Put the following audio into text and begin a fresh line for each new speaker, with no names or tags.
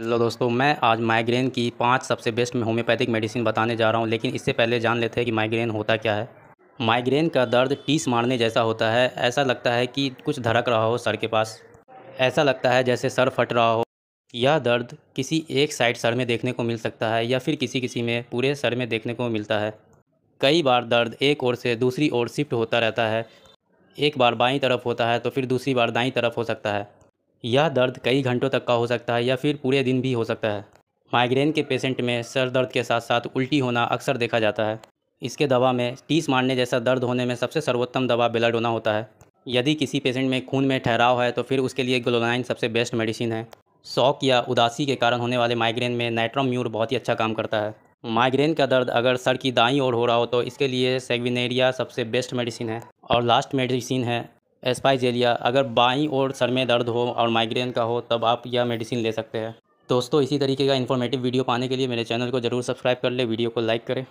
hello दोस्तों मैं आज माइग्रेन की पांच सबसे बेस्ट में होम्योपैथिक मेडिसिन बताने जा रहा हूं लेकिन इससे पहले जान लेते हैं कि माइग्रेन होता क्या है माइग्रेन का दर्द टीस मारने जैसा होता है ऐसा लगता है कि कुछ धड़क रहा हो सर के पास ऐसा लगता है जैसे सर फट रहा हो यह दर्द किसी एक साइड सर में देखने को मिल सकता है या फिर किसी किसी में पूरे सर में देखने को मिलता है कई बार दर्द एक ओर से दूसरी ओर शिफ्ट होता रहता है एक बार बाई तरफ होता है तो फिर दूसरी बार दाई तरफ हो सकता है यह दर्द कई घंटों तक का हो सकता है या फिर पूरे दिन भी हो सकता है माइग्रेन के पेशेंट में सर दर्द के साथ साथ उल्टी होना अक्सर देखा जाता है इसके दवा में टीस मारने जैसा दर्द होने में सबसे सर्वोत्तम दवा बेलाडोना होता है यदि किसी पेशेंट में खून में ठहराव है तो फिर उसके लिए ग्लोनाइन सबसे बेस्ट मेडिसिन है शौक या उदासी के कारण होने वाले माइग्रेन में नाइट्रोम्यूर बहुत ही अच्छा काम करता है माइग्रेन का दर्द अगर सर की दाई ओर हो रहा हो तो इसके लिए सेग्विनेरिया सबसे बेस्ट मेडिसिन है और लास्ट मेडिसिन है एस्पाइजेलिया अगर बाईं ओर सर में दर्द हो और माइग्रेन का हो तब आप यह मेडिसिन ले सकते हैं दोस्तों इसी तरीके का इन्फॉर्मेटिव वीडियो पाने के लिए मेरे चैनल को ज़रूर सब्सक्राइब कर लें वीडियो को लाइक करें